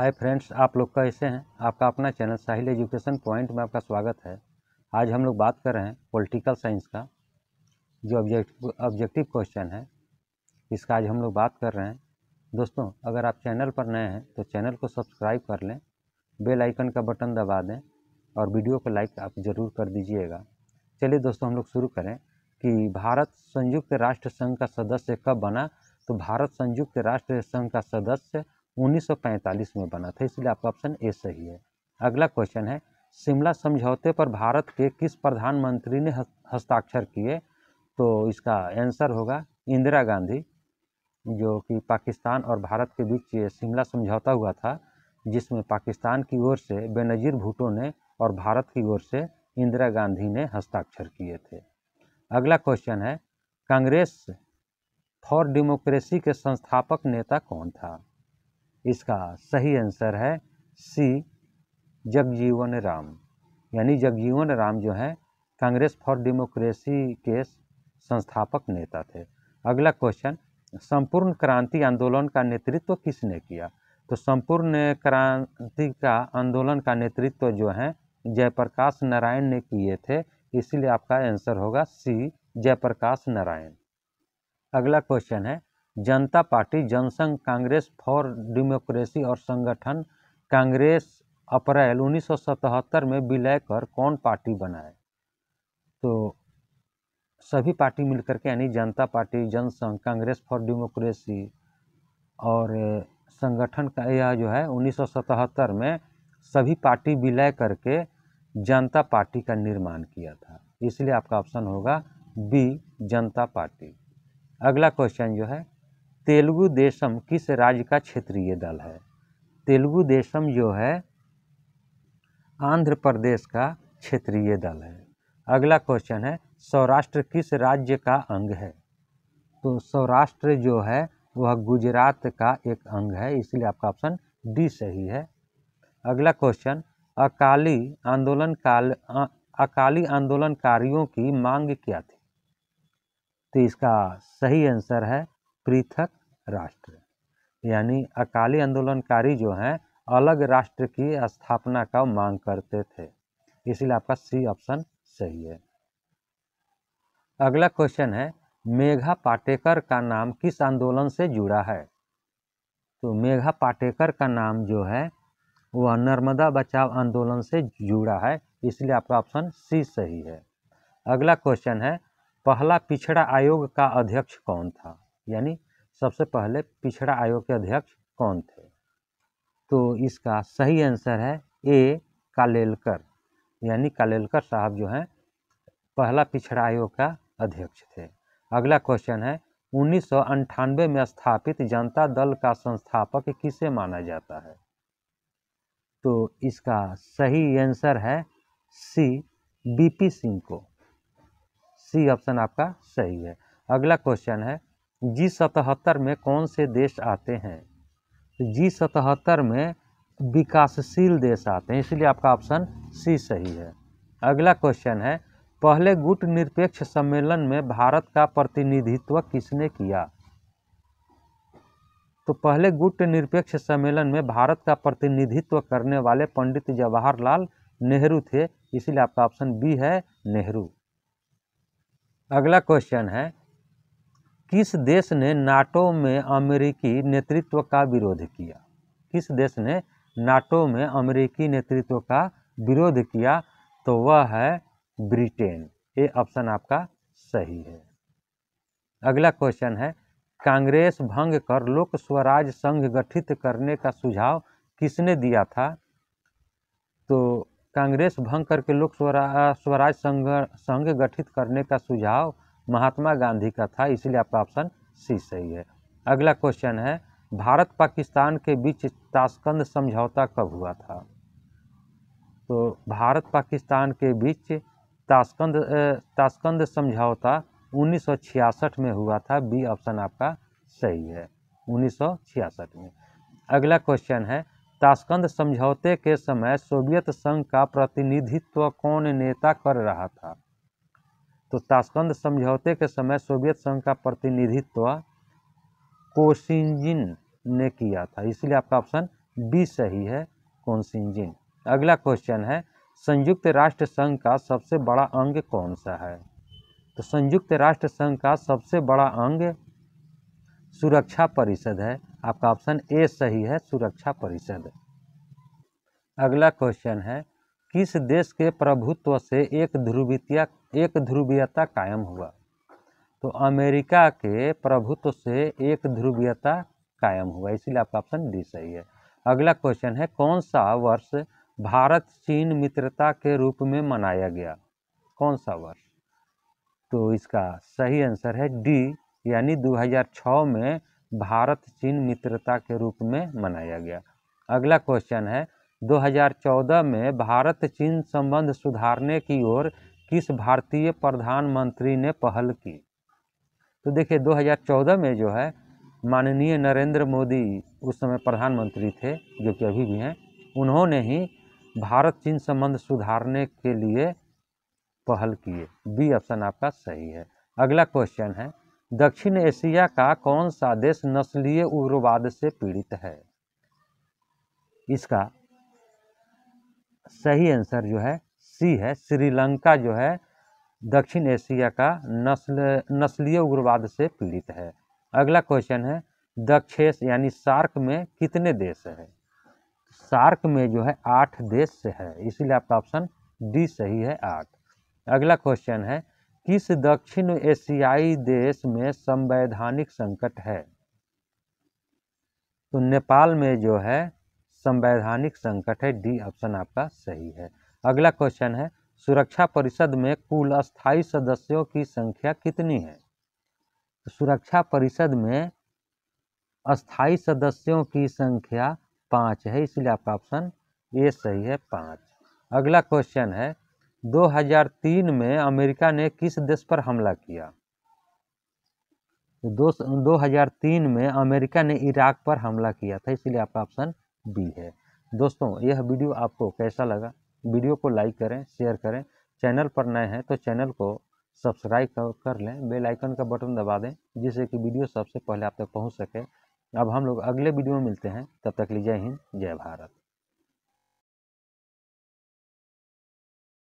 hi friends आप लोग कैसे हैं आपका अपना चैनल साहिल एजुकेशन पॉइंट में आपका स्वागत है आज हम लोग बात कर रहे हैं पॉलिटिकल साइंस का जो ऑब्जेक्ट ऑब्जेक्टिव क्वेश्चन है इसका आज हम लोग बात कर रहे हैं दोस्तों अगर आप चैनल पर नए हैं तो चैनल को सब्सक्राइब कर लें बेल आइकन का बटन दबा दें और वीडियो को लाइक आप ज़रूर कर दीजिएगा चलिए दोस्तों हम लोग शुरू करें कि भारत संयुक्त राष्ट्र संघ का सदस्य कब बना तो भारत संयुक्त राष्ट्र संघ का सदस्य 1945 में बना था इसलिए आपका ऑप्शन ए सही है अगला क्वेश्चन है शिमला समझौते पर भारत के किस प्रधानमंत्री ने हस्ताक्षर किए तो इसका आंसर होगा इंदिरा गांधी जो कि पाकिस्तान और भारत के बीच शिमला समझौता हुआ था जिसमें पाकिस्तान की ओर से बेनज़ीर भुटो ने और भारत की ओर से इंदिरा गांधी ने हस्ताक्षर किए थे अगला क्वेश्चन है कांग्रेस फॉर डेमोक्रेसी के संस्थापक नेता कौन था इसका सही आंसर है सी जगजीवन राम यानी जगजीवन राम जो है कांग्रेस फॉर डेमोक्रेसी के संस्थापक नेता थे अगला क्वेश्चन संपूर्ण क्रांति आंदोलन का नेतृत्व किसने किया तो संपूर्ण क्रांति का आंदोलन का नेतृत्व जो है जयप्रकाश नारायण ने किए थे इसलिए आपका आंसर होगा सी जयप्रकाश नारायण अगला क्वेश्चन है Janata Party Jansangh Congress for Democracy और संगठन कांग्रेस अप्रैल 1977 में विलय कर कौन पार्टी बनाए तो सभी पार्टी मिलकर के यानी Janata Party Jansangh Congress for Democracy और संगठन का यह जो है 1977 में सभी पार्टी विलय करके जनता पार्टी का निर्माण किया था इसलिए आपका ऑप्शन होगा बी जनता पार्टी अगला क्वेश्चन जो है तेलुगु देशम किस राज्य का क्षेत्रीय दल है तेलुगु देशम जो है आंध्र प्रदेश का क्षेत्रीय दल है अगला क्वेश्चन है सौराष्ट्र किस राज्य का अंग है तो सौराष्ट्र जो है वह गुजरात का एक अंग है इसलिए आपका ऑप्शन डी सही है अगला क्वेश्चन अकाली आंदोलन काल आ, अकाली आंदोलनकारियों की मांग क्या थी तो इसका सही आंसर है पृथक राष्ट्र यानी अकाली आंदोलनकारी जो हैं अलग राष्ट्र की स्थापना का मांग करते थे इसलिए आपका सी ऑप्शन सही है अगला क्वेश्चन है मेघा पाटेकर का नाम किस आंदोलन से जुड़ा है तो मेघा पाटेकर का नाम जो है वह नर्मदा बचाव आंदोलन से जुड़ा है इसलिए आपका ऑप्शन सी सही है अगला क्वेश्चन है पहला पिछड़ा आयोग का अध्यक्ष कौन था यानी सबसे पहले पिछड़ा आयोग के अध्यक्ष कौन थे तो इसका सही आंसर है ए कालेलकर यानी कालेलकर साहब जो हैं पहला पिछड़ा आयोग का अध्यक्ष थे अगला क्वेश्चन है उन्नीस में स्थापित जनता दल का संस्थापक किसे माना जाता है तो इसका सही आंसर है सी बीपी सिंह को सी ऑप्शन आपका सही है अगला क्वेश्चन है जी सतहत्तर में कौन से देश आते हैं तो जी सतहत्तर में विकासशील देश आते हैं इसलिए आपका ऑप्शन सी सही है अगला क्वेश्चन है पहले गुट निरपेक्ष सम्मेलन में भारत का प्रतिनिधित्व किसने किया तो पहले गुट निरपेक्ष सम्मेलन में भारत का प्रतिनिधित्व करने वाले पंडित जवाहरलाल नेहरू थे इसलिए आपका ऑप्शन बी है नेहरू अगला क्वेश्चन है किस देश ने नाटो में अमेरिकी नेतृत्व का विरोध किया किस देश ने नाटो में अमेरिकी नेतृत्व का विरोध किया तो वह है ब्रिटेन ये ऑप्शन आपका सही है अगला क्वेश्चन है कांग्रेस भंग कर लोक स्वराज संघ गठित करने का सुझाव किसने दिया था तो कांग्रेस भंग करके लोक स्वराज संघ संघ गठित करने का सुझाव महात्मा गांधी का था इसलिए आपका ऑप्शन सी सही है अगला क्वेश्चन है भारत पाकिस्तान के बीच ताशकंद समझौता कब हुआ था तो भारत पाकिस्तान के बीच ताशकंद ताशकंद समझौता 1966 में हुआ था बी ऑप्शन आपका सही है 1966 में अगला क्वेश्चन है ताशकंद समझौते के समय सोवियत संघ का प्रतिनिधित्व कौन नेता कर रहा था तो ताशकंद समझौते के समय सोवियत संघ का प्रतिनिधित्व कोसिंजिन ने किया था इसलिए आपका ऑप्शन बी सही है कोसिंजिन अगला क्वेश्चन है संयुक्त राष्ट्र संघ का सबसे बड़ा अंग कौन सा है तो संयुक्त राष्ट्र संघ का सबसे बड़ा अंग सुरक्षा परिषद है आपका ऑप्शन ए सही है सुरक्षा परिषद अगला क्वेश्चन है किस देश के प्रभुत्व से एक ध्रुवीय एक ध्रुवीयता कायम हुआ तो अमेरिका के प्रभुत्व से एक ध्रुवीयता कायम हुआ इसलिए आपका ऑप्शन डी सही है अगला क्वेश्चन है कौन सा वर्ष भारत चीन मित्रता के रूप में मनाया गया कौन सा वर्ष तो इसका सही आंसर है डी यानी 2006 में भारत चीन मित्रता के रूप में मनाया गया अगला क्वेश्चन है 2014 में भारत चीन संबंध सुधारने की ओर किस भारतीय प्रधानमंत्री ने पहल की तो देखिए 2014 में जो है माननीय नरेंद्र मोदी उस समय प्रधानमंत्री थे जो कि अभी भी हैं उन्होंने ही भारत चीन संबंध सुधारने के लिए पहल किए बी ऑप्शन आपका सही है अगला क्वेश्चन है दक्षिण एशिया का कौन सा देश नस्लीय उग्रवाद से पीड़ित है इसका सही आंसर जो है सी है श्रीलंका जो है दक्षिण एशिया का नस्ल नस्लीय उग्रवाद से पीड़ित है अगला क्वेश्चन है दक्षेस यानी सार्क में कितने देश है सार्क में जो है आठ देश है इसलिए आपका ऑप्शन डी सही है आठ अगला क्वेश्चन है किस दक्षिण एशियाई देश में संवैधानिक संकट है तो नेपाल में जो है संवैधानिक संकट है डी ऑप्शन आपका सही है अगला क्वेश्चन है सुरक्षा परिषद में कुल अस्थायी सदस्यों की संख्या कितनी है सुरक्षा परिषद में अस्थायी सदस्यों की संख्या पाँच है इसलिए आपका ऑप्शन ए सही है पाँच अगला क्वेश्चन है 2003 में अमेरिका ने किस देश पर हमला किया दो तीन में अमेरिका ने इराक पर हमला किया था इसलिए आपका ऑप्शन बी है दोस्तों यह वीडियो आपको कैसा लगा वीडियो को लाइक करें शेयर करें चैनल पर नए हैं तो चैनल को सब्सक्राइब कर लें बेल आइकन का बटन दबा दें जिससे कि वीडियो सबसे पहले आप तक पहुंच सके अब हम लोग अगले वीडियो में मिलते हैं तब तक लिए जय हिंद जय भारत